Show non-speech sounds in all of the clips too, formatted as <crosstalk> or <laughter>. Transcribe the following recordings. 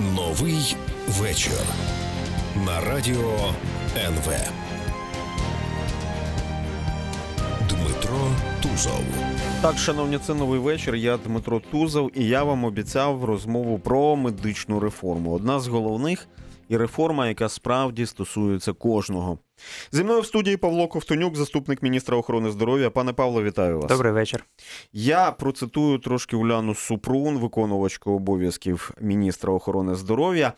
Новий вечір на радіо НВ. Дмитро Тузов. Так, шановні, це новий вечір. Я Дмитро Тузов, і я вам обіцяв розмову про медичну реформу. Одна з головних і реформа, яка справді стосується кожного. Зі мною в студії Павло Ковтунюк, заступник міністра охорони здоров'я. Пане Павло, вітаю вас. Добрий вечір. Я процитую трошки Уляну Супрун, виконувачку обов'язків міністра охорони здоров'я.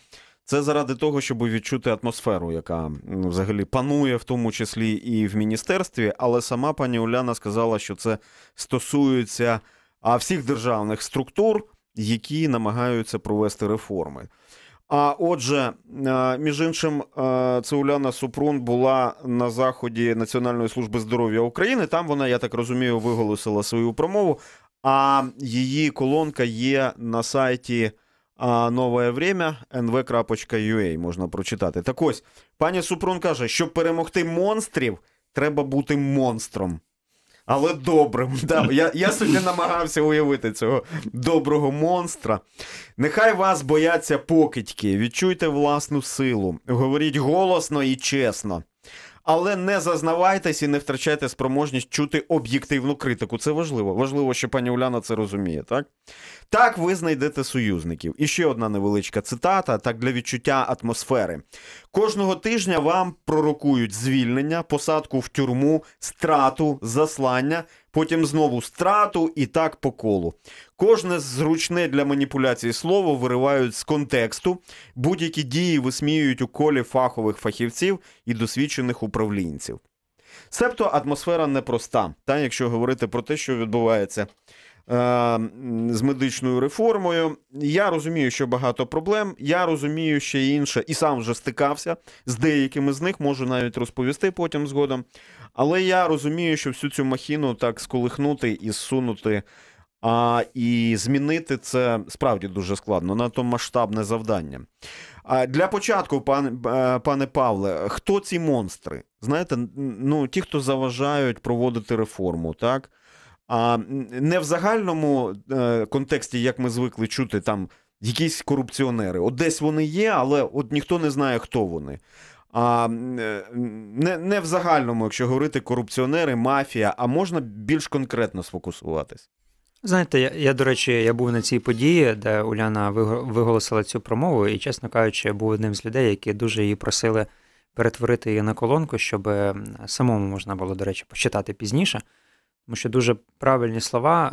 Це заради того, щоб відчути атмосферу, яка ну, взагалі панує, в тому числі і в міністерстві. Але сама пані Уляна сказала, що це стосується всіх державних структур, які намагаються провести реформи. А отже, е, між іншим, це Уляна Супрун була на заході Національної служби здоров'я України. Там вона, я так розумію, виголосила свою промову. А її колонка є на сайті нове время nv.ua, можна прочитати. Так ось пані Супрун каже, щоб перемогти монстрів, треба бути монстром але добрим. <laughs> Да, Я я собі <laughs> намагався уявити цього доброго монстра. Нехай вас бояться покидьки, відчуйте власну силу, говоріть голосно і чесно але не зазнавайтесь і не втрачайте спроможність чути об'єктивну критику. Це важливо. Важливо, що пані Уляна це розуміє. Так, Так ви знайдете союзників. І ще одна невеличка цитата, так для відчуття атмосфери. Кожного тижня вам пророкують звільнення, посадку в тюрму, страту, заслання потім знову страту і так по колу. Кожне зручне для маніпуляції слово виривають з контексту, будь-які дії висміюють у колі фахових фахівців і досвідчених управлінців. Себто атмосфера непроста, та якщо говорити про те, що відбувається Е, з медичною реформою. Я розумію, що багато проблем. Я розумію, ще інше, і сам вже стикався з деякими з них, можу навіть розповісти потім згодом. Але я розумію, що всю цю махіну так сколихнути і сунути. А і змінити це справді дуже складно на то масштабне завдання. А для початку, пане пане Павле, хто ці монстри? Знаєте, ну ті, хто заважають проводити реформу, так а не в загальному е, контексті, як ми звикли чути, там якісь корупціонери. От десь вони є, але от ніхто не знає, хто вони. А е, не не в загальному, якщо говорити корупціонери, мафія, а можна більш конкретно сфокусуватись. Знаєте, я, я до речі, я був на цій події, де Уляна виголосила цю промову, і, чесно кажучи, я був одним з людей, які дуже її просили перетворити її на колонку, щоб самому можна було, до речі, почитати пізніше. Тому що дуже правильні слова,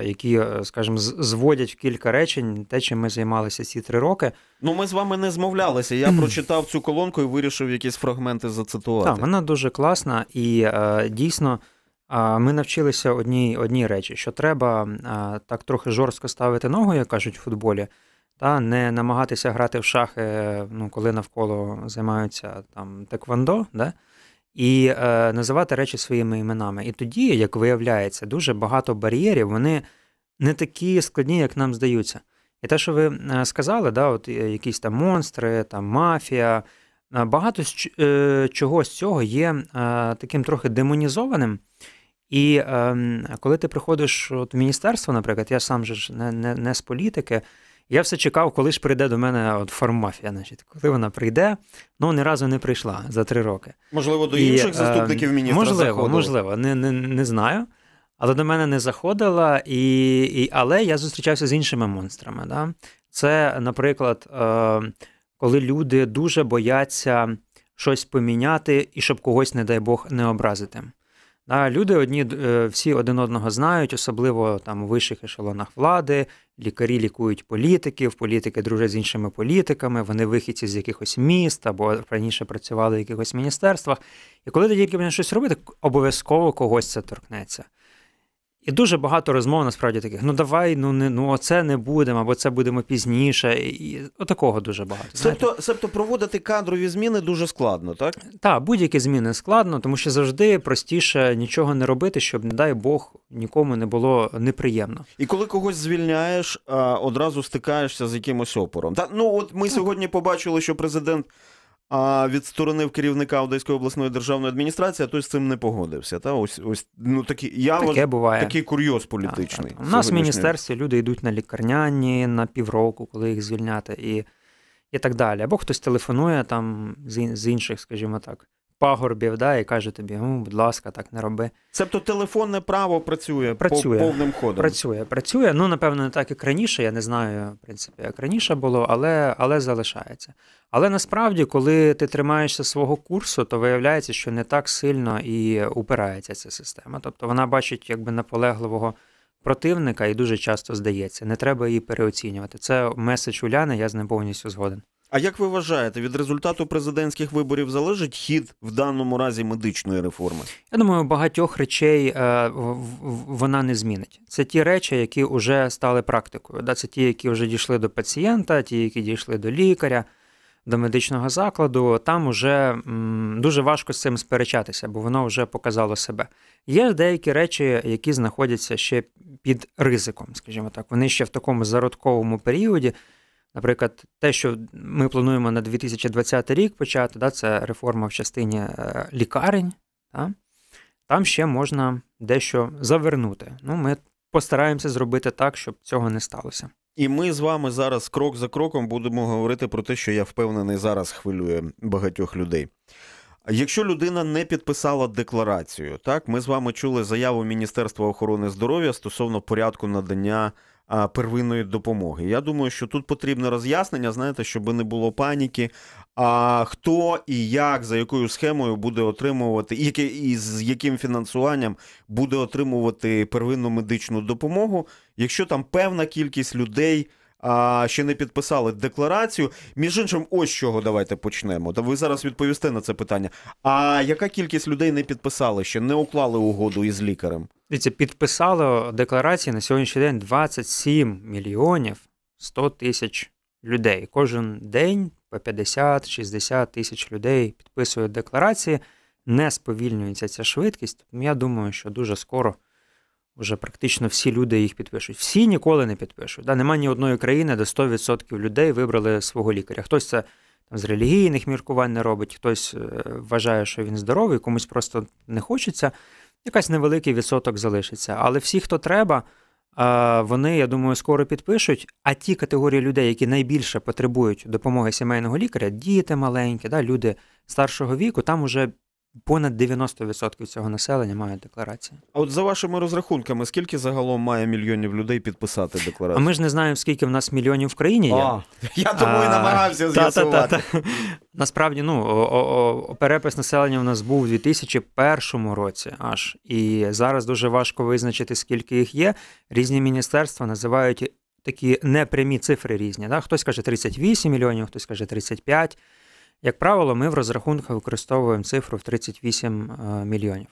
е, які, е, скажімо, зводять в кілька речень те, чим ми займалися ці три роки. Ну, ми з вами не змовлялися. Я прочитав цю колонку і вирішив якісь фрагменти зацитувати. Так, вона дуже класна, і е, дійсно ми навчилися одній одній речі: що треба так трохи жорстко ставити ногу, як кажуть в футболі, та не намагатися грати в шахи, ну коли навколо займаються там теквандо, да? і е, називати речі своїми іменами. І тоді, як виявляється, дуже багато бар'єрів вони не такі складні, як нам здаються. І те, що ви е, сказали, да, от е, якісь там монстри, там мафія, е, багато з чого з цього є е, таким трохи демонізованим. І е, коли ти приходиш от в міністерство, наприклад, я сам же ж не, не, не з політики. Я все чекав, коли ж прийде до мене от фармафія. Значить, коли вона прийде, ну ні разу не прийшла за три роки. Можливо, до інших і, е, заступників міністра можливо, заходило. можливо, не, не, не знаю. Але до мене не заходила, і, і, але я зустрічався з іншими монстрами. Да? Це, наприклад, е, коли люди дуже бояться щось поміняти і щоб когось, не дай Бог, не образити. Да? Люди одні е, всі один одного знають, особливо там у вищих ешелонах влади, лікарі лікують політиків, політики дружать з іншими політиками, вони вихідці з якихось міст або раніше працювали в якихось міністерствах. І коли ти тільки будеш щось робити, обов'язково когось це торкнеться. І дуже багато розмов насправді таких: ну давай, ну не ну оце не будемо, або це будемо пізніше. І Такого дуже багато. Себто, себто проводити кадрові зміни дуже складно, так? Так, будь-які зміни складно, тому що завжди простіше нічого не робити, щоб, не дай Бог, нікому не було неприємно. І коли когось звільняєш, одразу стикаєшся з якимось опором. Та ну от ми так. сьогодні побачили, що президент а відсторонив керівника Одеської обласної державної адміністрації, а той з цим не погодився. Та ось ось ну такі я Таке важ... буває. такий курйоз політичний. Так, так. У нас в міністерстві люди йдуть на лікарняні на півроку, коли їх звільняти, і і так далі. Або хтось телефонує там з інших, скажімо так, пагорбів, да, і каже тобі, будь ласка, так не роби. Цебто телефонне право працює, працює по повним ходом. Працює, працює. Ну, напевно, не так як раніше. Я не знаю, в принципі, як раніше було, але, але залишається. Але насправді, коли ти тримаєшся свого курсу, то виявляється, що не так сильно і упирається ця система. Тобто вона бачить якби наполегливого. Противника і дуже часто здається, не треба її переоцінювати. Це меседж Уляни, я з ним повністю згоден. А як ви вважаєте, від результату президентських виборів залежить хід в даному разі медичної реформи? Я думаю, багатьох речей е, вона не змінить. Це ті речі, які вже стали практикою. Да, це ті, які вже дійшли до пацієнта, ті, які дійшли до лікаря, до медичного закладу. Там вже дуже важко з цим сперечатися, бо воно вже показало себе. Є деякі речі, які знаходяться ще під ризиком, скажімо так, вони ще в такому зародковому періоді. Наприклад, те, що ми плануємо на 2020 рік почати, да, це реформа в частині е, лікарень, да, там ще можна дещо завернути. Ну, Ми постараємося зробити так, щоб цього не сталося. І ми з вами зараз крок за кроком будемо говорити про те, що я впевнений зараз хвилює багатьох людей. Якщо людина не підписала декларацію, так ми з вами чули заяву Міністерства охорони здоров'я стосовно порядку надання первинної допомоги. Я думаю, що тут потрібне роз'яснення, знаєте, щоб не було паніки. А хто і як за якою схемою буде отримувати, і, і з яким фінансуванням буде отримувати первинну медичну допомогу, якщо там певна кількість людей а ще не підписали декларацію. Між іншим, ось чого давайте почнемо. Та ви зараз відповісте на це питання. А яка кількість людей не підписали ще, не уклали угоду із лікарем? Дивіться, підписали декларації на сьогоднішній день 27 мільйонів 100 тисяч людей. Кожен день по 50-60 тисяч людей підписують декларації. Не сповільнюється ця швидкість. Я думаю, що дуже скоро вже практично всі люди їх підпишуть. Всі ніколи не підпишуть. Да? Нема ні одної країни, де 100% людей вибрали свого лікаря. Хтось це там з релігійних міркувань не робить, хтось е, вважає, що він здоровий, комусь просто не хочеться. Якась невеликий відсоток залишиться. Але всі, хто треба, е, вони, я думаю, скоро підпишуть. А ті категорії людей, які найбільше потребують допомоги сімейного лікаря, діти маленькі, да, люди старшого віку, там уже понад 90% цього населення мають декларацію. А от за вашими розрахунками, скільки загалом має мільйонів людей підписати декларацію? А ми ж не знаємо, скільки в нас мільйонів в країні є. А, Я тому і намагався з'ясувати. Насправді, ну перепис населення в нас був у 2001 році, аж і зараз дуже важко визначити, скільки їх є. Різні міністерства називають такі непрямі цифри різні. Да? Хтось каже 38 мільйонів, хтось каже 35. Як правило, ми в розрахунках використовуємо цифру в 38 е, мільйонів.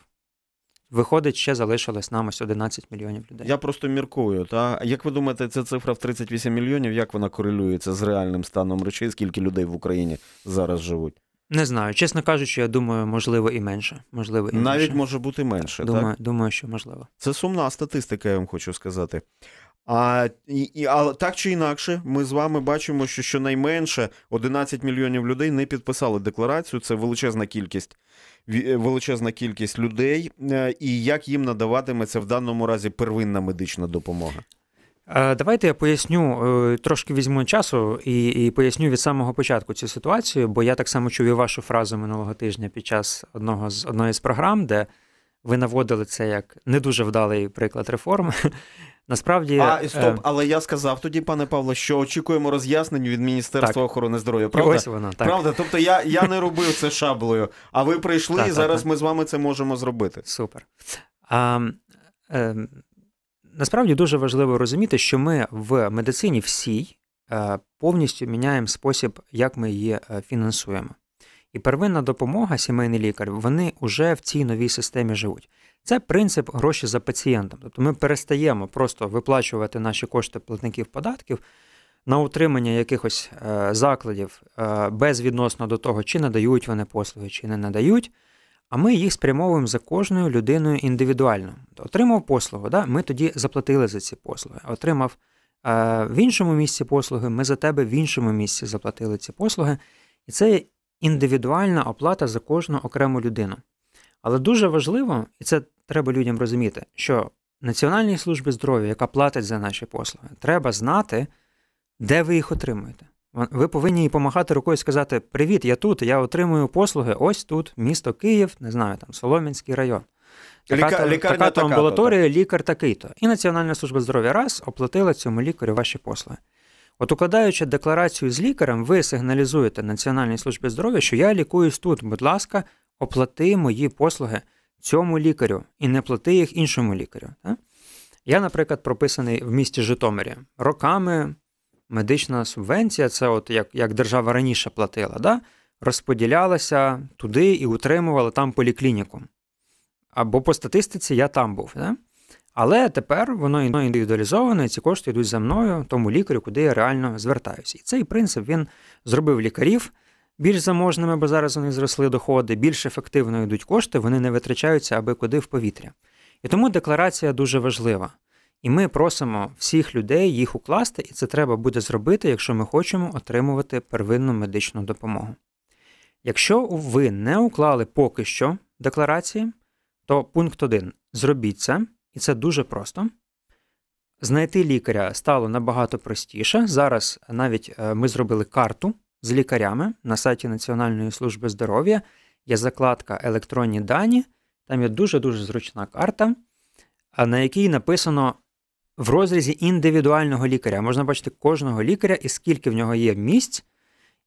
Виходить, ще залишилось нам ось 11 мільйонів людей. Я просто міркую. Та як ви думаєте, ця цифра в 38 мільйонів? Як вона корелюється з реальним станом речей? Скільки людей в Україні зараз живуть? Не знаю. Чесно кажучи, я думаю, можливо, і менше. Можливо, і навіть менше. може бути менше. Думаю, так? думаю, що можливо. Це сумна статистика. Я вам хочу сказати. А і, і, але так чи інакше, ми з вами бачимо, що щонайменше 11 мільйонів людей не підписали декларацію. Це величезна кількість е, величезна кількість людей, е, і як їм надаватиметься в даному разі первинна медична допомога. Е, давайте я поясню трошки візьму часу і і поясню від самого початку цю ситуацію, бо я так само чую вашу фразу минулого тижня під час одного з одної з програм, де ви наводили це як не дуже вдалий приклад реформи. Насправді а е, стоп, але я сказав тоді, пане Павло, що очікуємо роз'яснень від міністерства так. охорони здоров'я. Правда, ось вона, так. правда, тобто я я не робив це шаблею. А ви прийшли так, і зараз ми з вами це можемо зробити. Супер. А, е, Насправді дуже важливо розуміти, що ми в медицині всій е, повністю міняємо спосіб, як ми її е, фінансуємо. І первинна допомога, сімейний лікар, вони вже в цій новій системі живуть. Це принцип гроші за пацієнтом. Тобто ми перестаємо просто виплачувати наші кошти платників податків на утримання якихось е, закладів е, безвідносно до того, чи надають вони послуги, чи не надають. А ми їх спрямовуємо за кожною людиною індивідуально. Отримав послугу, да? ми тоді заплатили за ці послуги. Отримав е, в іншому місці послуги, ми за тебе в іншому місці заплатили ці послуги. І це індивідуальна оплата за кожну окрему людину. Але дуже важливо, і це треба людям розуміти, що Національній службі здоров'я, яка платить за наші послуги, треба знати, де ви їх отримуєте. Ви повинні їй помагати рукою і сказати: Привіт, я тут, я отримую послуги. Ось тут, місто Київ, не знаю, там Солом'янський район. Така, Ліка, амбулаторія, лікар такий-то. І Національна служба здоров'я раз оплатила цьому лікарю ваші послуги. От, укладаючи декларацію з лікарем, ви сигналізуєте Національній службі здоров'я, що я лікуюсь тут, будь ласка, оплати мої послуги цьому лікарю і не плати їх іншому лікарю. Так? Я, наприклад, прописаний в місті Житомирі. Роками медична субвенція, це от як як держава раніше платила, да? розподілялася туди і утримувала там поліклініку. Або по статистиці я там був. Да? Але тепер воно індивідуалізовано, і ці кошти йдуть за мною, тому лікарю, куди я реально звертаюся. І цей принцип він зробив лікарів більш заможними, бо зараз у них зросли доходи, більш ефективно йдуть кошти, вони не витрачаються аби куди в повітря. І тому декларація дуже важлива. І ми просимо всіх людей їх укласти, і це треба буде зробити, якщо ми хочемо отримувати первинну медичну допомогу. Якщо ви не уклали поки що декларації, то пункт 1. Зробіть це, і це дуже просто. Знайти лікаря стало набагато простіше. Зараз навіть е, ми зробили карту з лікарями на сайті Національної служби здоров'я. Є закладка Електронні дані, там є дуже-дуже зручна карта, на якій написано в розрізі індивідуального лікаря. Можна бачити кожного лікаря і скільки в нього є місць,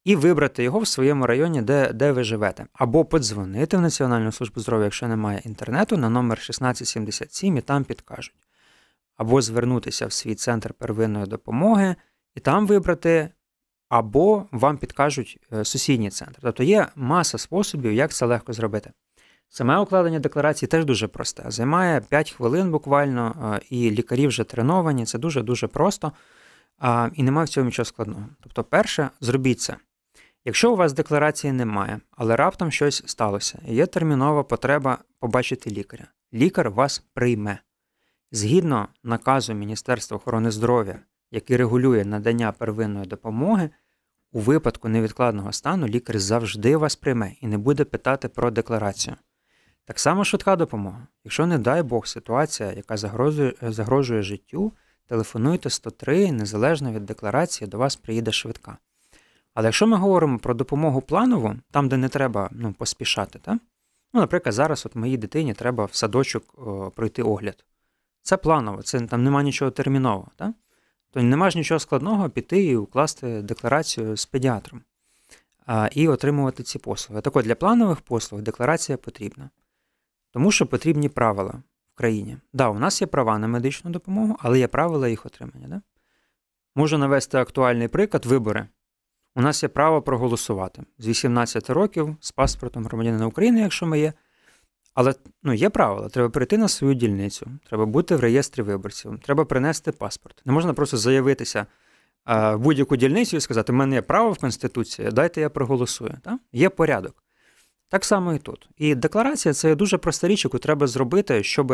і вибрати його в своєму районі, де де ви живете. Або подзвонити в Національну службу здоров'я, якщо немає інтернету, на номер 1677 і там підкажуть. Або звернутися в свій центр первинної допомоги і там вибрати або вам підкажуть е, сусідній центр. Тобто є маса способів, як це легко зробити. Саме укладення декларації теж дуже просте. Займає 5 хвилин буквально, е, і лікарі вже треновані, це дуже-дуже просто, і немає в цьому нічого складного. Тобто, перше, зробіть це. Якщо у вас декларації немає, але раптом щось сталося, є термінова потреба побачити лікаря. Лікар вас прийме. Згідно наказу Міністерства охорони здоров'я який регулює надання первинної допомоги, у випадку невідкладного стану лікар завжди вас прийме і не буде питати про декларацію. Так само швидка допомога. Якщо, не дай Бог, ситуація, яка загрожує, е, загрожує життю, телефонуйте 103 незалежно від декларації, до вас приїде швидка. Але якщо ми говоримо про допомогу планову, там, де не треба ну, поспішати, та? ну, наприклад, зараз от моїй дитині треба в садочок о, пройти огляд. Це планово, це там немає нічого термінового. Та? то нема ж нічого складного піти і укласти декларацію з педіатром а, і отримувати ці послуги. Так от для планових послуг декларація потрібна, тому що потрібні правила в країні. Так, да, у нас є права на медичну допомогу, але є правила їх отримання. Да? Можу навести актуальний приклад вибори. У нас є право проголосувати з 18 років з паспортом громадянина України, якщо ми є. Але ну, є правила, треба перейти на свою дільницю, треба бути в реєстрі виборців, треба принести паспорт. Не можна просто заявитися в будь-яку дільницю і сказати, в мене є право в Конституції, дайте я проголосую. Так? Є порядок. Так само і тут. І декларація це дуже проста річ, яку треба зробити, щоб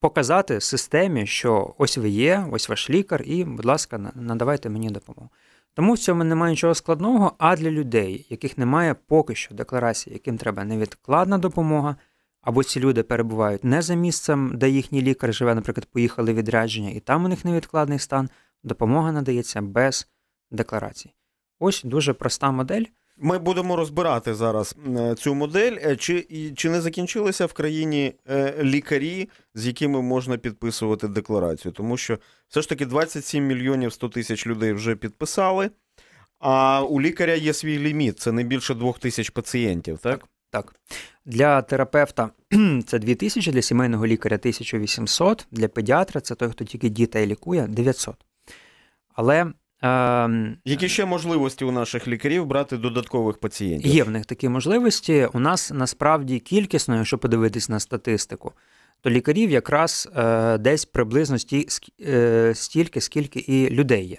показати системі, що ось ви є, ось ваш лікар, і, будь ласка, надавайте мені допомогу. Тому в цьому немає нічого складного, а для людей, яких немає поки що декларації, яким треба невідкладна допомога, або ці люди перебувають не за місцем, де їхній лікар живе, наприклад, поїхали відрядження, і там у них невідкладний стан, допомога надається без декларації. Ось дуже проста модель. Ми будемо розбирати зараз е, цю модель. Е, чи чи не закінчилися в країні е, лікарі, з якими можна підписувати декларацію? Тому що все ж таки 27 мільйонів 100 тисяч людей вже підписали, а у лікаря є свій ліміт. Це не більше 2 тисяч пацієнтів, так? Так. Для терапевта <clears throat> це 2 тисячі, для сімейного лікаря 1800, для педіатра це той, хто тільки дітей лікує 900. Але Е, Які ще можливості у наших лікарів брати додаткових пацієнтів? Є в них такі можливості. У нас насправді кількісно, якщо подивитись на статистику, то лікарів якраз е, десь приблизно сті, е, стільки, скільки і людей є.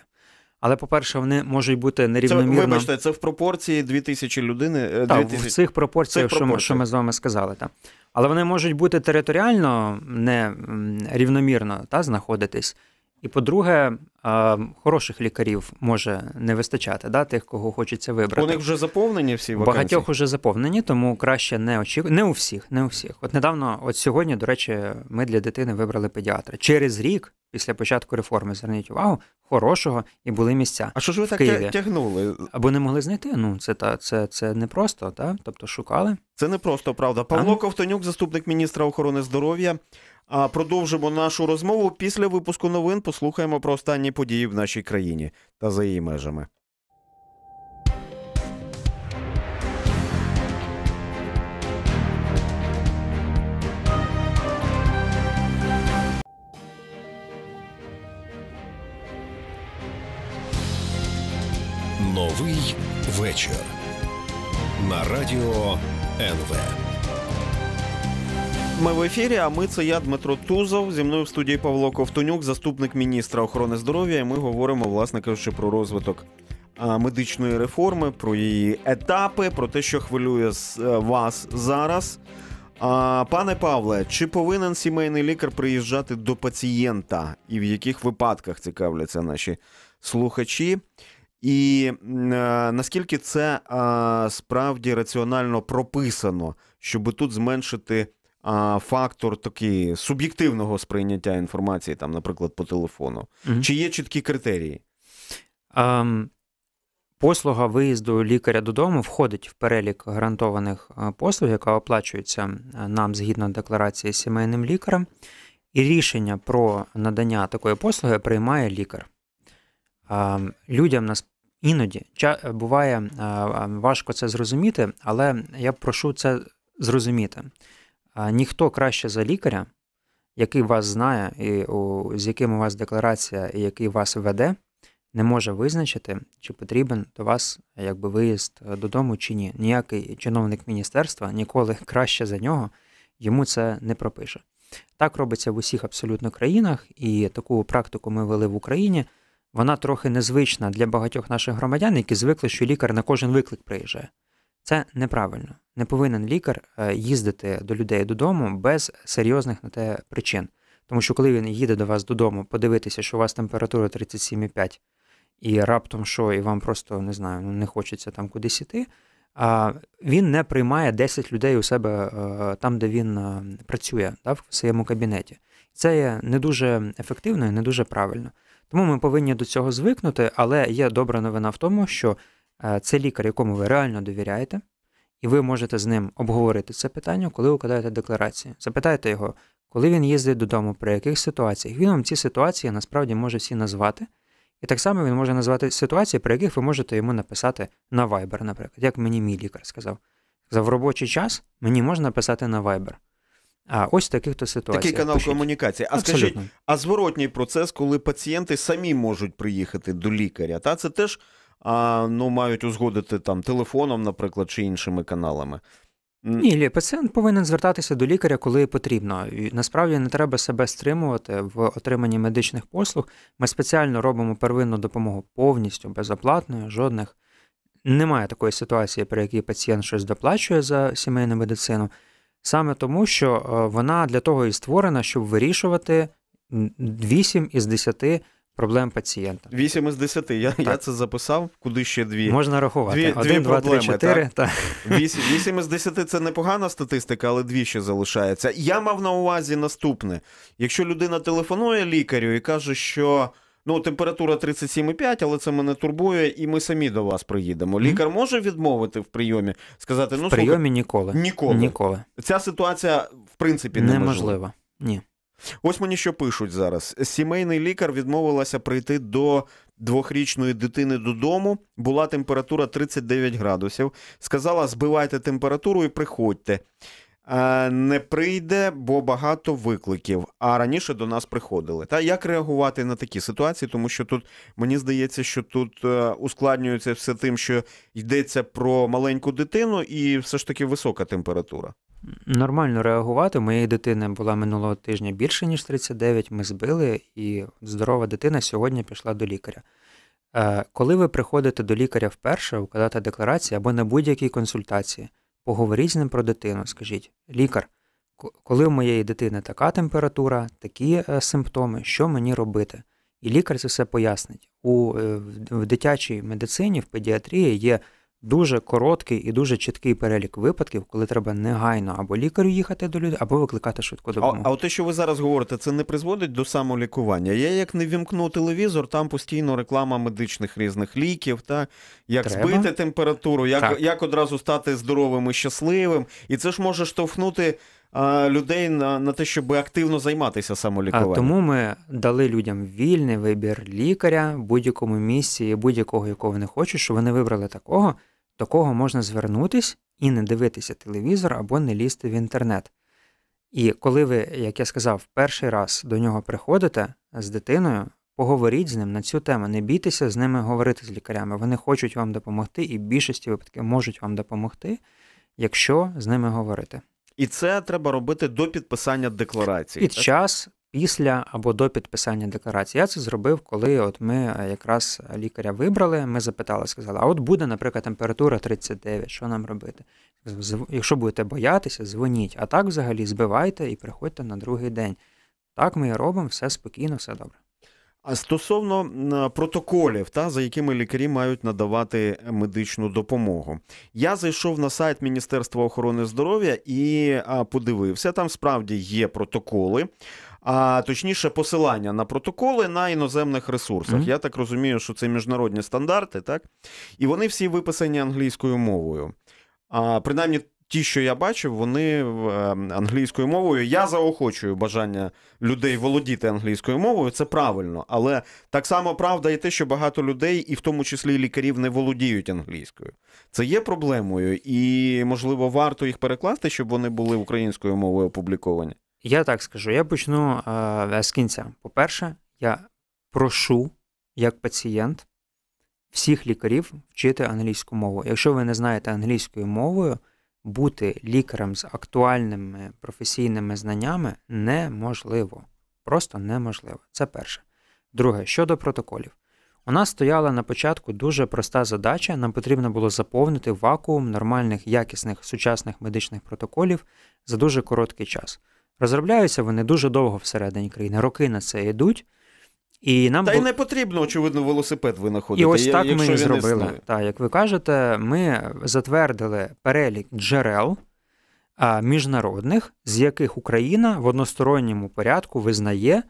Але, по-перше, вони можуть бути нерівномірно... Це, Вибачте, це в пропорції 2000 людини. Е, так, 2000... в цих пропорціях, цих що, ми, що ми з вами сказали. Так. Але вони можуть бути територіально нерівномірно та, знаходитись. І по-друге, хороших лікарів може не вистачати, да, тих, кого хочеться вибрати. Вони вже заповнені всі вакансії? багатьох вже заповнені, тому краще не очікувати. Не у всіх, не у всіх. От недавно, от сьогодні, до речі, ми для дитини вибрали педіатра. Через рік після початку реформи зверніть увагу, хорошого і були місця. А що ж ви так Києві. тягнули? Або не могли знайти? Ну це та це це не просто, так тобто шукали. Це не просто правда. Павло а? Ковтонюк, заступник міністра охорони здоров'я. А продовжимо нашу розмову після випуску новин. Послухаємо про останні події в нашій країні та за її межами. Новий вечір на радіо НВ. Ми в ефірі. А ми це я, Дмитро Тузов. Зі мною в студії Павло Ковтонюк, заступник міністра охорони здоров'я. і Ми говоримо, власне кажучи, про розвиток медичної реформи, про її етапи, про те, що хвилює е, вас зараз. Пане Павле, чи повинен сімейний лікар приїжджати до пацієнта, і в яких випадках цікавляться наші слухачі? І е, наскільки це справді раціонально прописано, щоб тут зменшити а, Фактор такий суб'єктивного сприйняття інформації, там, наприклад, по телефону. mm Чи є чіткі критерії? Um, послуга виїзду лікаря додому входить в перелік гарантованих е, послуг, яка оплачується е, нам згідно декларації сімейним лікарем, і рішення про надання такої послуги приймає лікар. Um, людям нас іноді буває е, ем, важко це зрозуміти, але я прошу це зрозуміти. Ніхто краще за лікаря, який вас знає, і з яким у вас декларація, і який вас веде, не може визначити, чи потрібен до вас якби виїзд додому чи ні. Ніякий чиновник міністерства ніколи <laughs> краще за нього йому це не пропише. Так робиться в усіх абсолютно країнах, і таку практику ми вели в Україні. Вона трохи незвична для багатьох наших громадян, які звикли, що лікар на кожен виклик приїжджає. Це неправильно. Не повинен лікар е, їздити до людей додому без серйозних на те причин. Тому що коли він їде до вас додому, подивитися, що у вас температура 37,5 і раптом що, і вам просто не знаю, не хочеться там кудись іти. Він не приймає 10 людей у себе е, там, де він е, працює, в своєму кабінеті. Це є не дуже ефективно і не дуже правильно. Тому ми повинні до цього звикнути, але є добра новина в тому, що Е, це лікар, якому ви реально довіряєте, і ви можете з ним обговорити це питання, коли укладаєте декларацію. Запитайте його, коли він їздить додому, при яких ситуаціях. Він вам ці ситуації насправді може всі назвати. І так само він може назвати ситуації, при яких ви можете йому написати на Viber, наприклад, як мені мій лікар сказав. За в робочий час мені можна писати на Viber. А ось таких то ситуацій. Такий канал Пишіть. комунікації. А Абсолютно. скажіть, а зворотній процес, коли пацієнти самі можуть приїхати до лікаря, та це теж а ну мають узгодити там телефоном, наприклад, чи іншими каналами. Ні, пацієнт повинен звертатися до лікаря, коли потрібно. І Насправді не треба себе стримувати в отриманні медичних послуг. Ми спеціально робимо первинну допомогу повністю безоплатною, жодних. Немає такої ситуації, при якій пацієнт щось доплачує за сімейну медицину, саме тому, що е, вона для того і створена, щоб вирішувати 8 із 10 проблем пацієнта. вісім із десяти. Я я це записав, куди ще дві. Можна рахувати. Дві, 1, дві 2, проблеми, 3, 4. Та. 8, 8 із десяти. це непогана статистика, але дві ще залишається. Я мав на увазі наступне: якщо людина телефонує лікарю і каже, що. Ну, температура 37,5, але це мене турбує, і ми самі до вас приїдемо. Лікар може відмовити в прийомі, сказати, ну в прийомі слухай, ніколи. ніколи. Ніколи. Ця ситуація в принципі неможлива. Неможливо. Ні. Ось мені що пишуть зараз. Сімейний лікар відмовилася прийти до двохрічної дитини додому. Була температура 39 градусів. Сказала, збивайте температуру і приходьте. Е, не прийде, бо багато викликів, а раніше до нас приходили. Та як реагувати на такі ситуації? Тому що тут мені здається, що тут е, ускладнюється все тим, що йдеться про маленьку дитину, і все ж таки висока температура. Нормально реагувати. моєї дитини була минулого тижня більше ніж 39, Ми збили, і здорова дитина сьогодні пішла до лікаря. Е, коли ви приходите до лікаря вперше, вкладати декларації або на будь-якій консультації. Поговоріть з ним про дитину, скажіть, лікар, коли в моєї дитини така температура, такі е, симптоми, що мені робити? І лікар це все пояснить. У е, в дитячій медицині, в педіатрії є дуже короткий і дуже чіткий перелік випадків, коли треба негайно або лікарю їхати до людей, або викликати швидку допомогу. А, а от те, що ви зараз говорите, це не призводить до самолікування. Я як не вімкну телевізор, там постійно реклама медичних різних ліків, так як треба. збити температуру, як, як одразу стати здоровим і щасливим, і це ж може штовхнути людей на на те, щоб активно займатися самолікуванням. А тому ми дали людям вільний вибір лікаря будь-якому місці, будь-якого, якого вони хочуть, щоб вони вибрали такого, до кого можна звернутись і не дивитися телевізор або не лізти в інтернет. І коли ви, як я сказав, перший раз до нього приходите з дитиною, поговоріть з ним на цю тему. Не бійтеся з ними говорити з лікарями. Вони хочуть вам допомогти, і в більшості випадків можуть вам допомогти, якщо з ними говорити. І це треба робити до підписання декларації. Під так? час, після або до підписання декларації. Я це зробив, коли от ми е, якраз лікаря вибрали. Ми запитали, сказали, а от буде, наприклад, температура 39, що нам робити? Якщо будете боятися, дзвоніть. А так взагалі збивайте і приходьте на другий день. Так ми і робимо, все спокійно, все добре. А стосовно е, протоколів, та за якими лікарі мають надавати медичну допомогу, я зайшов на сайт Міністерства охорони здоров'я і подивився. Там справді є протоколи. А точніше, посилання на протоколи на іноземних ресурсах. Mm-hmm. Я так розумію, що це міжнародні стандарти, так і вони всі виписані англійською мовою. А принаймні ті, що я бачив, вони ем, англійською мовою. Я заохочую бажання людей володіти англійською мовою, це правильно. Але так само правда і те, що багато людей, і в тому числі лікарів, не володіють англійською. Це є проблемою, і можливо варто їх перекласти, щоб вони були українською мовою опубліковані. Я так скажу, я почну е, з кінця. По-перше, я прошу як пацієнт всіх лікарів вчити англійську мову. Якщо ви не знаєте англійською мовою, бути лікарем з актуальними професійними знаннями неможливо. Просто неможливо. Це перше. Друге, щодо протоколів. У нас стояла на початку дуже проста задача, нам потрібно було заповнити вакуум нормальних, якісних, сучасних медичних протоколів за дуже короткий час. Розробляються вони дуже довго всередині країни, роки на це йдуть. І нам Та й бу... не потрібно, очевидно, велосипед винаходити. І ось так я, ми і зробили. Так, як ви кажете, ми затвердили перелік джерел а, міжнародних, з яких Україна в односторонньому порядку визнає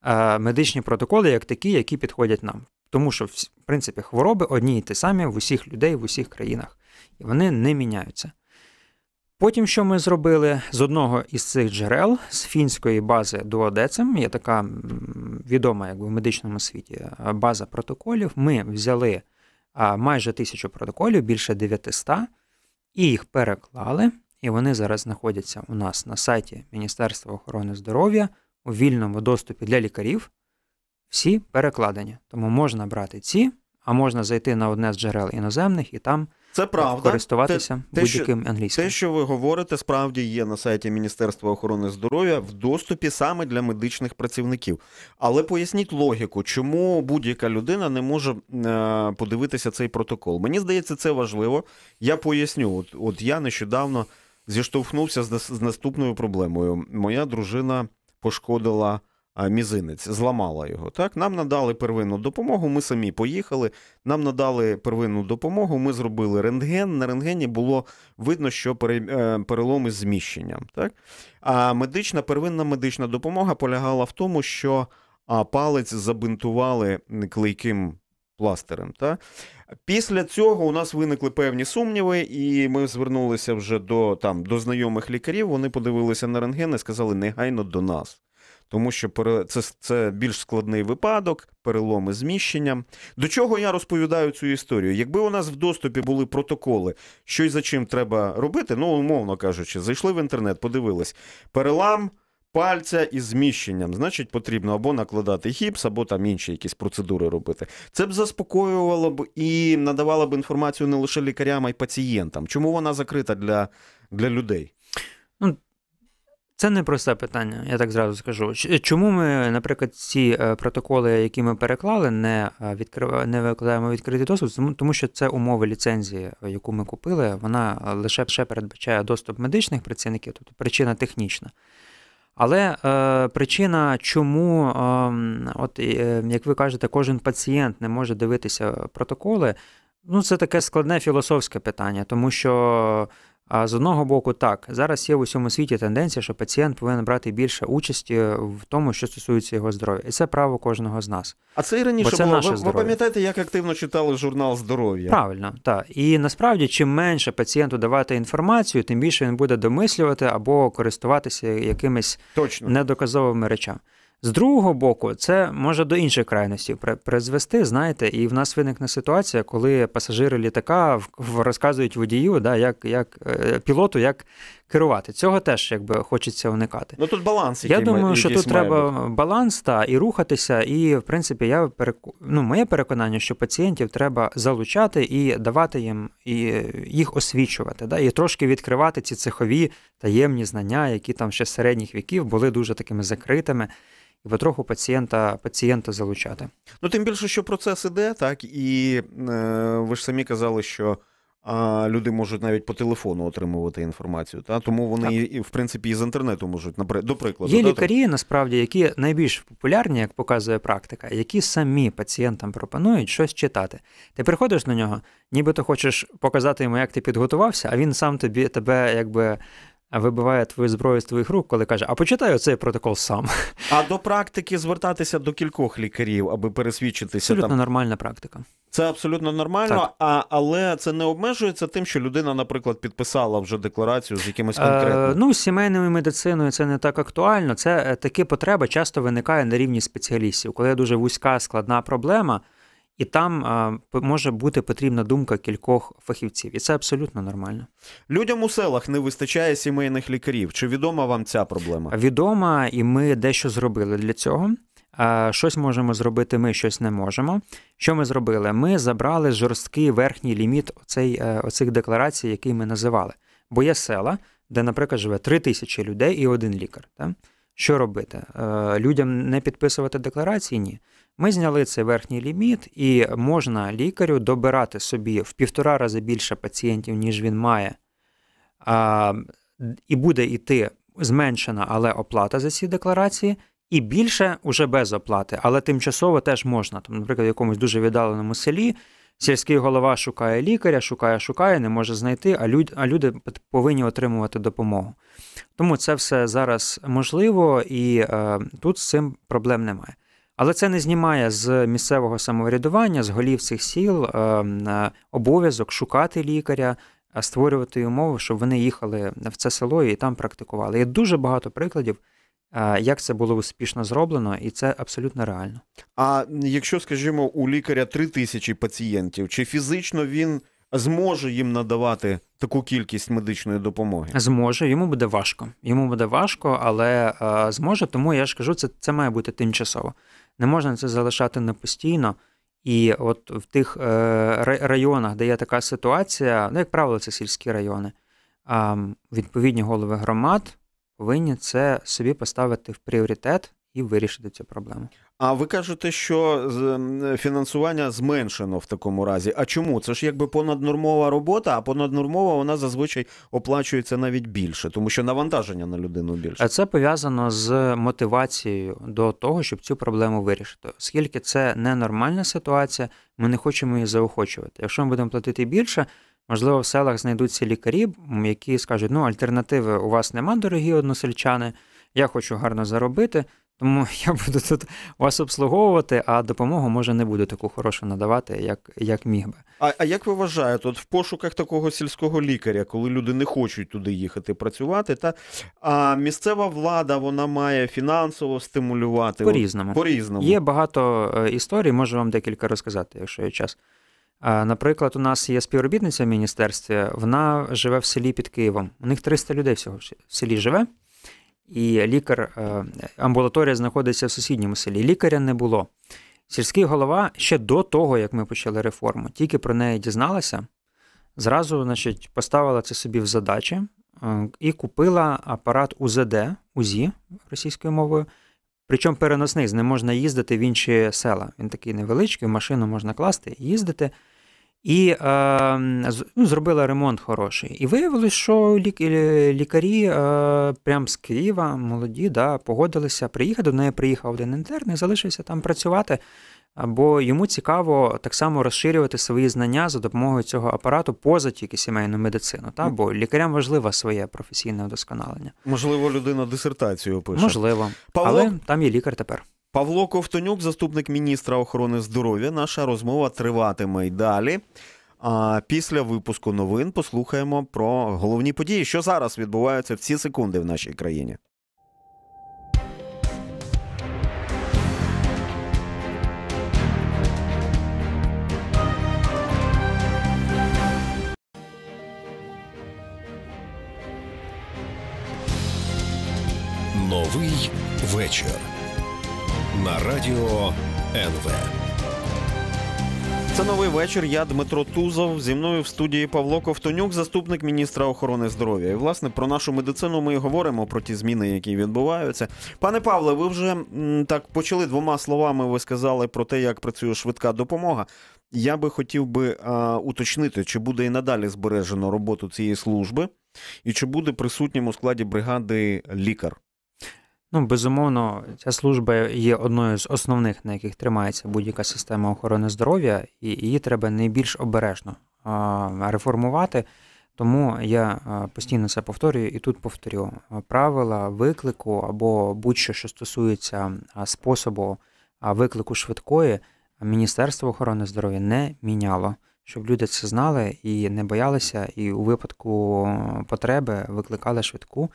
а, медичні протоколи як такі, які підходять нам. Тому що, в принципі, хвороби одні й ті самі в усіх людей, в усіх країнах, і вони не міняються. Потім, що ми зробили з одного із цих джерел з фінської бази Duodecim, є така відома, як в медичному світі, е, база протоколів. Ми взяли майже тисячу протоколів, більше 900, і їх переклали. І вони зараз знаходяться у нас на сайті Міністерства охорони здоров'я у вільному доступі для лікарів. Всі перекладені. Тому можна брати ці, а можна зайти на одне з джерел іноземних і там. Це правда користуватися те, будь-яким те, англійським. Те, що ви говорите, справді є на сайті Міністерства охорони здоров'я в доступі саме для медичних працівників. Але поясніть логіку, чому будь-яка людина не може е, подивитися цей протокол. Мені здається, це важливо. Я поясню. От, от я нещодавно зіштовхнувся з, з наступною проблемою. Моя дружина пошкодила мізинець, зламала його. Так, Нам надали первинну допомогу, ми самі поїхали, нам надали первинну допомогу, ми зробили рентген. На рентгені було видно, що е, перелом із зміщенням. Так? А медична, первинна медична допомога полягала в тому, що палець забинтували клейким пластирем. Так? Після цього у нас виникли певні сумніви, і ми звернулися вже до там, до знайомих лікарів. Вони подивилися на рентген і сказали негайно до нас тому що це, це більш складний випадок, переломи зміщення. До чого я розповідаю цю історію? Якби у нас в доступі були протоколи, що і за чим треба робити, ну умовно кажучи, зайшли в інтернет, подивились перелам. Пальця із зміщенням, значить, потрібно або накладати гіпс, або там інші якісь процедури робити. Це б заспокоювало б і надавало б інформацію не лише лікарям, а й пацієнтам. Чому вона закрита для, для людей? Це не просте питання, я так зразу скажу. Чому ми, наприклад, ці е, протоколи, які ми переклали, не е, відкрив... не викладаємо відкритий доступ, тому що це умови ліцензії, е, яку ми купили, вона лише ще передбачає доступ медичних працівників, тобто причина технічна. Але е, причина, чому, е, от, е, як ви кажете, кожен пацієнт не може дивитися протоколи, ну це таке складне філософське питання, тому що. А з одного боку, так зараз є в усьому світі тенденція, що пацієнт повинен брати більше участі в тому, що стосується його здоров'я, і це право кожного з нас. А це і раніше це було. Наше ви, ви пам'ятаєте, як активно читали журнал здоров'я? Правильно, так і насправді, чим менше пацієнту давати інформацію, тим більше він буде домислювати або користуватися якимись Точно. недоказовими речами. З другого боку, це може до інших крайностей призвести, знаєте, і в нас виникне ситуація, коли пасажири літака розказують водію, да, як як е, пілоту, як керувати. Цього теж якби хочеться уникати. Ну тут баланс. Який я думаю, що тут треба бути. баланс та і рухатися. І в принципі, я переку... ну, моє переконання, що пацієнтів треба залучати і давати їм і е, їх освічувати, да, і трошки відкривати ці цехові таємні знання, які там ще з середніх віків були дуже такими закритими і потроху пацієнта пацієнта залучати. Ну тим більше, що процес іде, так і е, ви ж самі казали, що а люди можуть навіть по телефону отримувати інформацію, та тому вони так. і в принципі і з інтернету можуть наприклад, до прикладу. Є лікарі, насправді, які найбільш популярні, як показує практика, які самі пацієнтам пропонують щось читати. Ти приходиш на нього, нібито хочеш показати йому, як ти підготувався, а він сам тобі тебе якби вибиває твою зброю з твоїх рук, коли каже, а почитаю цей протокол сам. А до практики звертатися до кількох лікарів, аби пересвідчитися. Абсолютно там... нормальна практика. Це абсолютно нормально, а, але це не обмежується тим, що людина, наприклад, підписала вже декларацію з якимось е, конкретним. Е, ну, з сімейною медициною це не так актуально. Це е, такі потреби часто виникає на рівні спеціалістів, коли дуже вузька складна проблема. І там а, може бути потрібна думка кількох фахівців, і це абсолютно нормально. Людям у селах не вистачає сімейних лікарів. Чи відома вам ця проблема? Відома, і ми дещо зробили для цього. Щось можемо зробити, ми щось не можемо. Що ми зробили? Ми забрали жорсткий верхній ліміт оцей, е, оцих декларацій, які ми називали. Бо є села, де, наприклад, живе 3 тисячі людей і один лікар. Так? Що робити? Е, людям не підписувати декларації? Ні. Ми зняли цей верхній ліміт, і можна лікарю добирати собі в півтора рази більше пацієнтів, ніж він має, а, і буде йти зменшена, але оплата за ці декларації, і більше уже без оплати. Але тимчасово теж можна. Там, наприклад, в якомусь дуже віддаленому селі сільський голова шукає лікаря, шукає, шукає, не може знайти, а люди, а люди повинні отримувати допомогу. Тому це все зараз можливо, і е, тут з цим проблем немає. Але це не знімає з місцевого самоврядування, з голів цих сіл е, обов'язок шукати лікаря, створювати умови, щоб вони їхали в це село і там практикували. Є дуже багато прикладів. Е, як це було успішно зроблено, і це абсолютно реально. А якщо, скажімо, у лікаря три тисячі пацієнтів, чи фізично він зможе їм надавати таку кількість медичної допомоги? Зможе, йому буде важко. Йому буде важко, але е, зможе. Тому я ж кажу, це це має бути тимчасово. Не можна це залишати на постійно. І от в тих е, районах, де є така ситуація, ну, як правило, це сільські райони, е, відповідні голови громад повинні це собі поставити в пріоритет і вирішити цю проблему. А ви кажете, що фінансування зменшено в такому разі. А чому? Це ж якби понаднормова робота, а понаднормова вона зазвичай оплачується навіть більше, тому що навантаження на людину більше. А це пов'язано з мотивацією до того, щоб цю проблему вирішити. Оскільки це ненормальна ситуація, ми не хочемо її заохочувати. Якщо ми будемо платити більше. Можливо, в селах знайдуться лікарі, які скажуть, ну альтернативи у вас нема, дорогі односельчани, я хочу гарно заробити. Тому <laughs> я буду тут вас обслуговувати, а допомогу може не буду таку хорошу надавати, як як міг би. А а як ви вважаєте, от в пошуках такого сільського лікаря, коли люди не хочуть туди їхати працювати, та а місцева влада вона має фінансово стимулювати по різному. По різному є багато е, історій, можу вам декілька розказати, якщо є час. Наприклад, у нас є співробітниця в міністерстві, вона живе в селі під Києвом. У них 300 людей всього в селі живе і лікар е, амбулаторія знаходиться в сусідньому селі. Лікаря не було. Сільський голова ще до того, як ми почали реформу, тільки про неї дізналася, зразу значить, поставила це собі в задачі е, і купила апарат УЗД, УЗІ російською мовою. Причому переносний, з ним можна їздити в інші села. Він такий невеличкий, в машину можна класти їздити. І е, зробила ремонт хороший. І виявилось, що е, лікарі е, прямо з Києва молоді да, погодилися приїхати. До неї приїхав один інтерн і залишився там працювати, бо йому цікаво так само розширювати свої знання за допомогою цього апарату поза тільки сімейну медицину. Та? Бо лікарям важливе своє професійне вдосконалення. Можливо, людина дисертацію пише. Можливо, Павло... але там є лікар тепер. Павло Ковтонюк, заступник міністра охорони здоров'я. Наша розмова триватиме й далі. А після випуску новин послухаємо про головні події, що зараз відбуваються в ці секунди в нашій країні. НВ. Це новий вечір. Я Дмитро Тузов. Зі мною в студії Павло Ковтонюк, заступник міністра охорони здоров'я. І власне про нашу медицину ми і говоримо про ті зміни, які відбуваються. Пане Павле, ви вже м, так почали двома словами. Ви сказали про те, як працює швидка допомога. Я би хотів би а, уточнити, чи буде і надалі збережено роботу цієї служби, і чи буде присутнім у складі бригади лікар. Ну, безумовно, ця служба є одною з основних, на яких тримається будь-яка система охорони здоров'я, і її треба найбільш обережно реформувати. Тому я постійно це повторюю і тут повторю правила виклику або будь-що, що стосується способу виклику швидкої, Міністерство охорони здоров'я не міняло, щоб люди це знали і не боялися, і у випадку потреби викликали швидку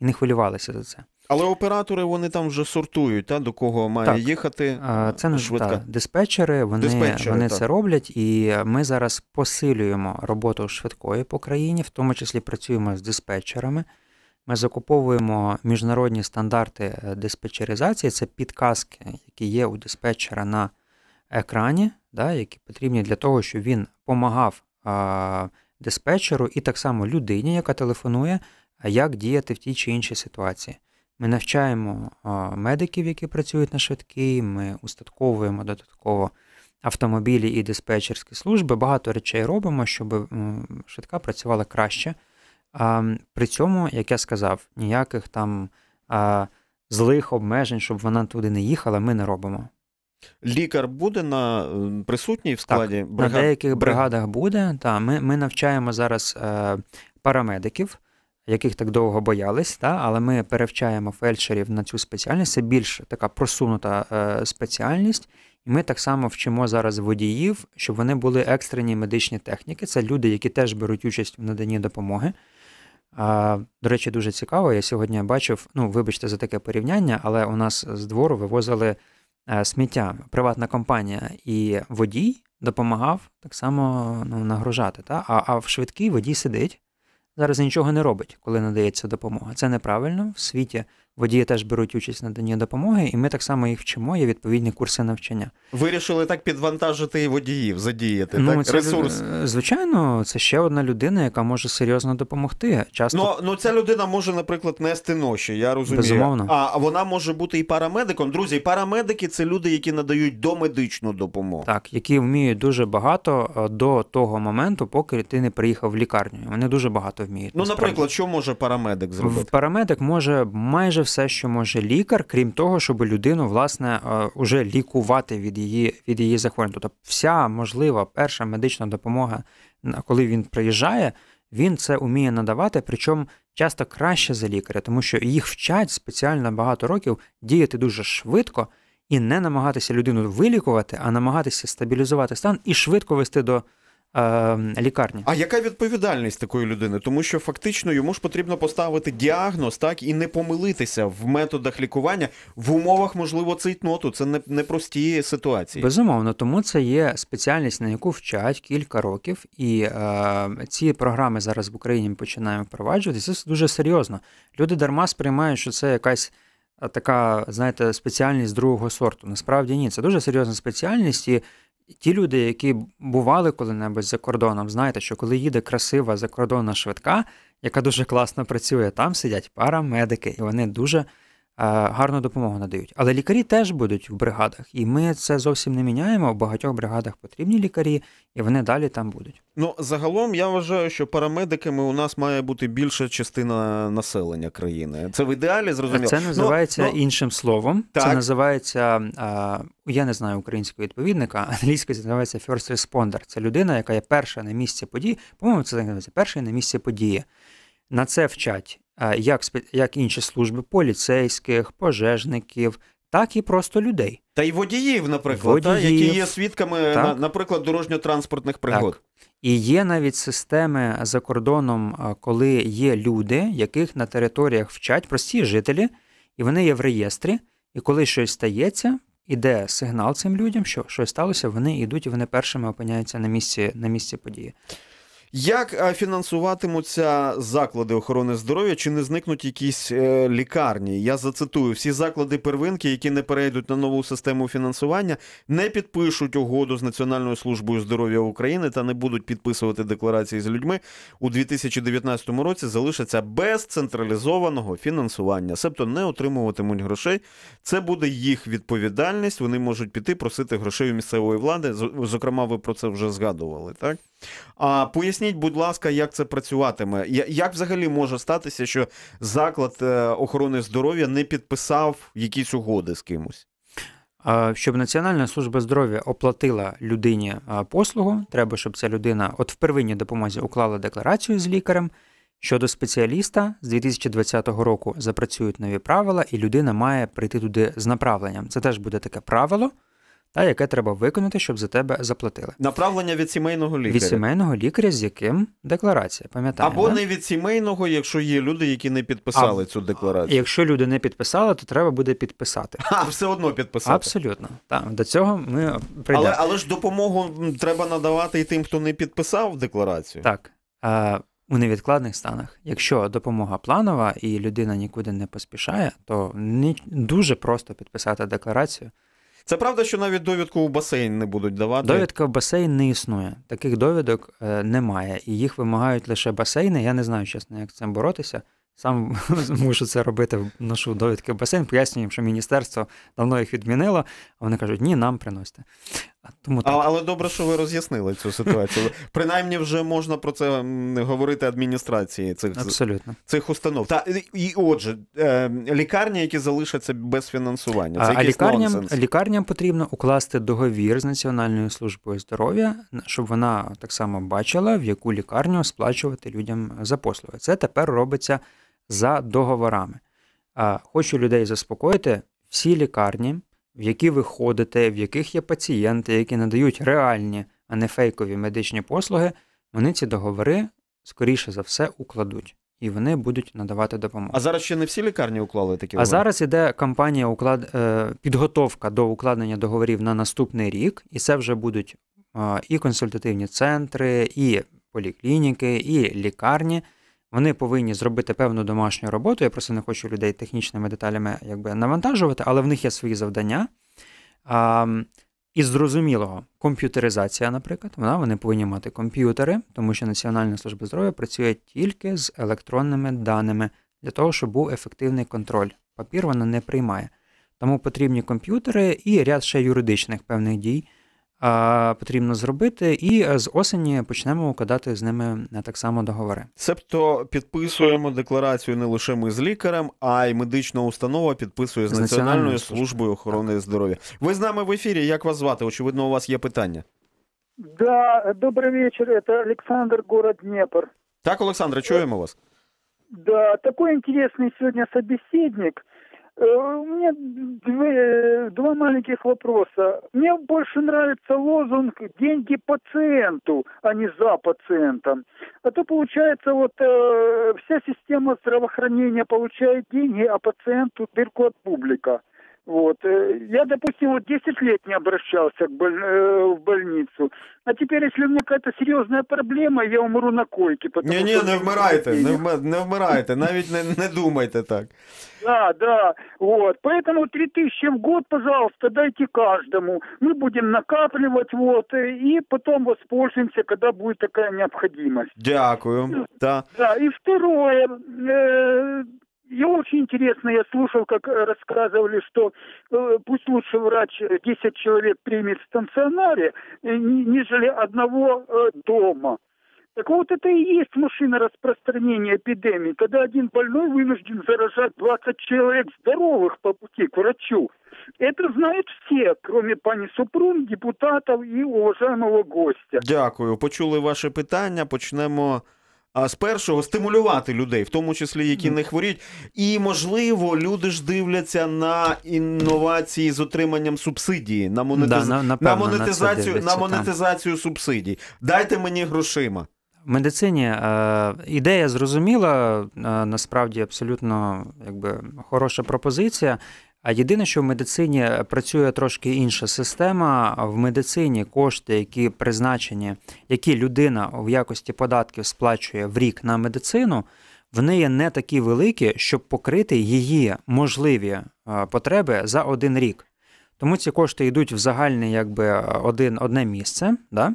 і не хвилювалися за це. Але оператори вони там вже сортують, та, до кого має так. їхати. Це не швидка. диспетчери, вони диспетчери, вони це роблять, і ми зараз посилюємо роботу швидкої по країні, в тому числі працюємо з диспетчерами. Ми закуповуємо міжнародні стандарти е, диспетчеризації, це підказки, які є у диспетчера на екрані, да, які потрібні для того, щоб він помагав а, диспетчеру і так само людині, яка телефонує, як діяти в тій чи іншій ситуації. Ми навчаємо медиків, які працюють на швидкій, ми устатковуємо додатково автомобілі і диспетчерські служби. Багато речей робимо, щоб швидка працювала краще. При цьому, як я сказав, ніяких там злих обмежень, щоб вона туди не їхала, ми не робимо. Лікар буде на присутній в складі так, бригад? на деяких бригадах буде. Та ми ми навчаємо зараз е, парамедиків яких так довго боялись, та, але ми перевчаємо фельдшерів на цю спеціальність. Це більш така просунута е, спеціальність. І ми так само вчимо зараз водіїв, щоб вони були екстрені медичні техніки. Це люди, які теж беруть участь в наданні допомоги. А, До речі, дуже цікаво. Я сьогодні бачив, ну, вибачте, за таке порівняння, але у нас з двору вивозили е, сміття, приватна компанія, і водій допомагав так само ну, нагружати. Та? А а в швидкій водій сидить зараз нічого не робить, коли надається допомога. Це неправильно в світі Водії теж беруть участь в наданні допомоги, і ми так само їх вчимо, є відповідні курси навчання. Вирішили так підвантажити водіїв, задіяти ну, так? Це, ресурс. Е, звичайно, це ще одна людина, яка може серйозно допомогти. Часто ну, ну ця людина може, наприклад, нести ноші. Я розумію. Безумовно. А вона може бути і парамедиком. Друзі, парамедики це люди, які надають домедичну допомогу. Так, які вміють дуже багато е, до того моменту, поки ти не приїхав в лікарню. Вони дуже багато вміють. Ну, насправді. наприклад, що може парамедик зробити? Парамедик може майже все, що може лікар, крім того, щоб людину власне е, уже лікувати від її від її захворювання. Тобто, вся можлива перша медична допомога, коли він приїжджає, він це уміє надавати, причому часто краще за лікаря, тому що їх вчать спеціально багато років діяти дуже швидко і не намагатися людину вилікувати, а намагатися стабілізувати стан і швидко вести до. Ем, лікарні. А яка відповідальність такої людини? Тому що фактично йому ж потрібно поставити діагноз, так і не помилитися в методах лікування в умовах, можливо, цейтноту. Це не непрості ситуації. Безумовно, тому це є спеціальність, на яку вчать кілька років, і е, ці програми зараз в Україні ми починаємо впроваджувати. Це дуже серйозно. Люди дарма сприймають, що це якась. Е, така, знаєте, спеціальність другого сорту. Насправді ні, це дуже серйозна спеціальність, і ті люди, які бували коли-небудь за кордоном, знаєте, що коли їде красива закордонна швидка, яка дуже класно працює, там сидять парамедики, і вони дуже Е, гарну допомогу надають. Але лікарі теж будуть в бригадах, і ми це зовсім не міняємо. В багатьох бригадах потрібні лікарі, і вони далі там будуть. Ну загалом я вважаю, що парамедиками у нас має бути більша частина населення країни. Це в ідеалі зрозуміло. Це ну, називається ну, іншим словом. Так. Це називається е, я не знаю українського відповідника. англійською це називається first responder. Це людина, яка є перша на місці події. По-моєму, це називається перша на місці події. На це вчать як як інші служби поліцейських, пожежників, так і просто людей. Та й водіїв, наприклад, водіїв, та, які є свідками, на, наприклад, дорожньо-транспортних пригод. Так. І є навіть системи за кордоном, коли є люди, яких на територіях вчать прості жителі, і вони є в реєстрі. І коли щось стається, іде сигнал цим людям, що щось сталося, вони йдуть і вони першими опиняються на місці на місці події. Як е, фінансуватимуться заклади охорони здоров'я? Чи не зникнуть якісь е, лікарні? Я зацитую всі заклади первинки, які не перейдуть на нову систему фінансування, не підпишуть угоду з Національною службою здоров'я України та не будуть підписувати декларації з людьми у 2019 році. Залишаться без централізованого фінансування, себто не отримуватимуть грошей. Це буде їх відповідальність. Вони можуть піти просити грошей у місцевої влади. Зокрема, ви про це вже згадували, так? А поясніть, будь ласка, як це працюватиме? Як взагалі може статися, що заклад е, охорони здоров'я не підписав якісь угоди з кимось? Щоб Національна служба здоров'я оплатила людині послугу, треба, щоб ця людина от в первинній допомозі уклала декларацію з лікарем. Щодо спеціаліста, з 2020 року запрацюють нові правила, і людина має прийти туди з направленням. Це теж буде таке правило та яке треба виконати, щоб за тебе заплатили. Направлення від сімейного лікаря. Від сімейного лікаря, з яким декларація, пам'ятаємо. Або не від сімейного, якщо є люди, які не підписали а, цю декларацію. Якщо люди не підписали, то треба буде підписати. <laughs> А все одно підписати. Абсолютно. Так, До цього ми прийдемо. Але але ж допомогу треба надавати і тим, хто не підписав декларацію. Так. А, у невідкладних станах, якщо допомога планова і людина нікуди не поспішає, то дуже просто підписати декларацію. Це правда, що навіть довідку у басейн не будуть давати. Довідка в басейн не існує. Таких довідок е, немає, і їх вимагають лише басейни. Я не знаю, чесно, як з цим боротися. Сам <laughs> мушу це робити, ношу довідки в басейн, пояснюю, їм, що міністерство давно їх відмінило, а вони кажуть, ні, нам приносите. Тому а, Але добре, що ви роз'яснили цю ситуацію. <laughs> Принаймні, вже можна про це говорити адміністрації цих Абсолютно. цих установ. Та е, і отже, е, лікарні, які залишаться без фінансування, це а лікарням нонсенс. лікарням потрібно укласти договір з Національною службою здоров'я, щоб вона так само бачила, в яку лікарню сплачувати людям за послуги. Це тепер робиться за договорами. Хочу людей заспокоїти всі лікарні в які ви ходите, в яких є пацієнти, які надають реальні, а не фейкові медичні послуги, вони ці договори скоріше за все укладуть. І вони будуть надавати допомогу. А зараз ще не всі лікарні уклали такі. А зараз іде кампанія уклад е, підготовка до укладення договорів на наступний рік, і це вже будуть е, і консультативні центри, і поліклініки, і лікарні. Вони повинні зробити певну домашню роботу. Я просто не хочу людей технічними деталями якби, навантажувати, але в них є свої завдання. А, Із зрозумілого, комп'ютеризація, наприклад, вона вони повинні мати комп'ютери, тому що Національна служба здоров'я працює тільки з електронними даними для того, щоб був ефективний контроль. Папір вона не приймає. Тому потрібні комп'ютери і ряд ще юридичних певних дій потрібно зробити, і е, з осені почнемо укладати з ними е, так само договори. Себто підписуємо декларацію не лише ми з лікарем, а й медична установа підписує з, Національною службою охорони так. здоров'я. Ви з нами в ефірі. Як вас звати? Очевидно, у вас є питання. Да, добрый вечер. Это Александр, город Днепр. Так, Александр, чуємо вас. Да, такой интересный сегодня собеседник – Э, у меня две, два маленьких вопроса. Мне больше нравится лозунг «деньги пациенту», а не «за пациентом». А то получается вот э, вся система здравоохранения получает деньги, а пациенту дырку от публика. Вот. Э, я, допустим, вот 10 лет не обращался к боль... Э, в больницу. А теперь, если у меня какая-то серьезная проблема, я умру на койке. Не, не, не вмирайте, не, вм... не вмирайте, навіть не, не думайте так. Да, да, вот. Поэтому 3000 в год, пожалуйста, дайте каждому. Мы будем накапливать, вот, и потом воспользуемся, когда будет такая необходимость. Дякую. Да, ну, да и второе, э, И очень интересно, я слушал, как э, рассказывали, что э, пусть лучше врач 10 э, человек примет в стационаре, э, нежели одного э, дома. Так вот это и есть машина распространения эпидемии, когда один больной вынужден заражать 20 человек здоровых по пути к врачу. Это знают все, кроме пани Супрун, депутатов и уважаемого гостя. Дякую. Почули ваше питання. Почнемо А з першого стимулювати людей, в тому числі які не хворіють, і можливо люди ж дивляться на інновації з отриманням субсидії на монетиз... да, напевно, на монетизацію на, на монетизацію так. субсидій. Дайте мені грошима. В медицині е, ідея зрозуміла, е, насправді абсолютно якби хороша пропозиція. А єдине, що в медицині працює трошки інша система. В медицині кошти, які призначені, які людина в якості податків сплачує в рік на медицину, вони є не такі великі, щоб покрити її можливі е, потреби за один рік. Тому ці кошти йдуть в загальне, якби один одне місце, да?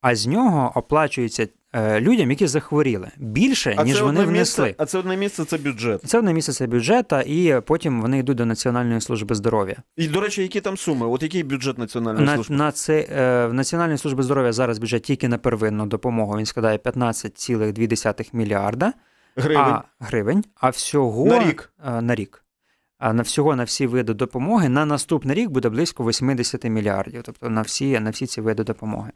а з нього оплачується. Е, людям, які захворіли більше, а ніж вони внесли. Місце, а це одне місце це бюджет. Це одне місце це бюджет, і потім вони йдуть до Національної служби здоров'я. І, до речі, які там суми? От який бюджет Національної на, служби? На це, е, в Національної служби здоров'я зараз бюджет тільки на первинну допомогу. Він складає 15,2 мільярда гривень. А, гривень, а всього на рік. Е, на рік. А на всього на всі види допомоги на наступний рік буде близько 80 мільярдів, тобто на всі на всі ці види допомоги.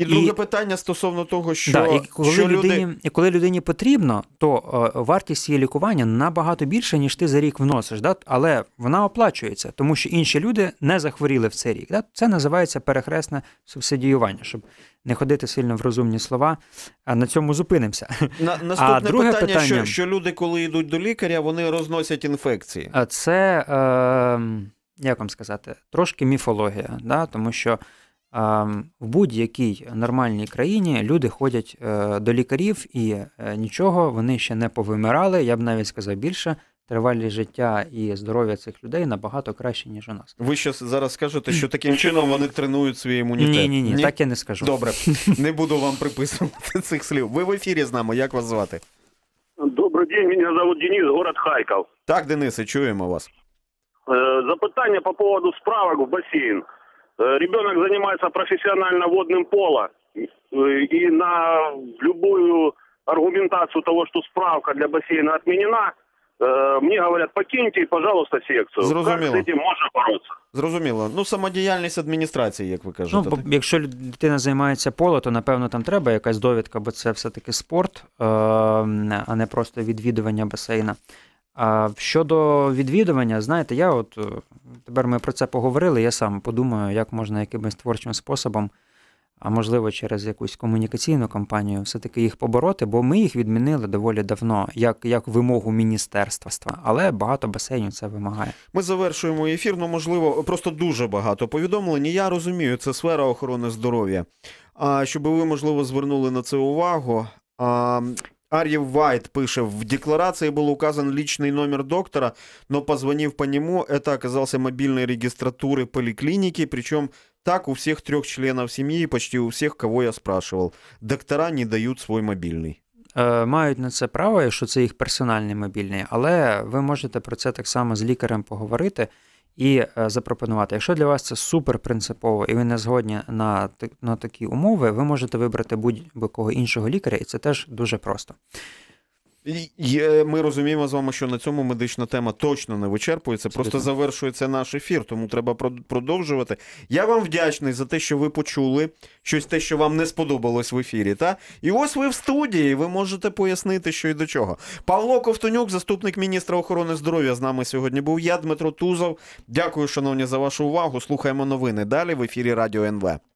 І друге і, питання стосовно того, що да, і коли що людині люди... і коли людині потрібно, то е, вартість її лікування набагато більше, ніж ти за рік вносиш. Да? Але вона оплачується, тому що інші люди не захворіли в цей рік. Да? Це називається перехресне субсидіювання, щоб не ходити сильно в розумні слова. А на цьому зупинимося. На наступне а друге питання, питання що, що люди, коли йдуть до лікаря, вони розносять інфекції. А Це е, як вам сказати, трошки міфологія, да? тому що. В будь-якій нормальній країні люди ходять е, до лікарів і е, нічого, вони ще не повимирали. Я б навіть сказав більше. Тривалість життя і здоров'я цих людей набагато краще, ніж у нас. Ви ще зараз скажете, що таким чином вони тренують свій імунітет? Ні, ні, ні, ні, так я не скажу. Добре, <laughs> не буду вам приписувати цих слів. Ви в ефірі з нами. Як вас звати? Добрий день, мене зовут Денис, город Харків. Так, Денисе, чуємо вас. Е, запитання по поводу справок в басейн. Е, ребенок занимается профессионально водным пола э, и на любую аргументацию того, что справка для бассейна отменена, э, Мені говорять, покиньте, пожалуйста, секцію. Зрозуміло. Як з цим можна боротися? Зрозуміло. Ну, самодіяльність адміністрації, як ви кажете. Ну, бо, Якщо дитина займається поле, то напевно там треба якась довідка, бо це все-таки спорт, ем, а не просто відвідування басейна. А щодо відвідування, знаєте, я от е, тепер ми про це поговорили. Я сам подумаю, як можна якимось творчим способом, а можливо, через якусь комунікаційну кампанію, все-таки їх побороти, бо ми їх відмінили доволі давно, як як вимогу міністерства. Але багато басейнів це вимагає. Ми завершуємо ефір, ну можливо, просто дуже багато повідомлень. Я розумію, це сфера охорони здоров'я. А щоб ви можливо звернули на це увагу. А... Арьев Вайт пише в декларации был указан личный номер доктора, но позвонив по нему, это оказался мобильной регистратуры поликлиники, причем так у всех трех членов семьи и почти у всех, кого я спрашивал. Доктора не дають свой мобільний. Е, мають на це право, що це їх персональний мобільний, але ви можете про це так само з лікарем поговорити і е, запропонувати. Якщо для вас це супер принципово, і ви не згодні на на такі умови, ви можете вибрати будь-якого іншого лікаря, і це теж дуже просто. Є, ми розуміємо з вами, що на цьому медична тема точно не вичерпується, просто завершується наш ефір, тому треба продовжувати. Я вам вдячний за те, що ви почули щось, те, що вам не сподобалось в ефірі. Та і ось ви в студії. Ви можете пояснити, що і до чого. Павло Ковтонюк, заступник міністра охорони здоров'я, з нами сьогодні був. Я Дмитро Тузов. Дякую, шановні, за вашу увагу. Слухаємо новини. Далі в ефірі Радіо НВ.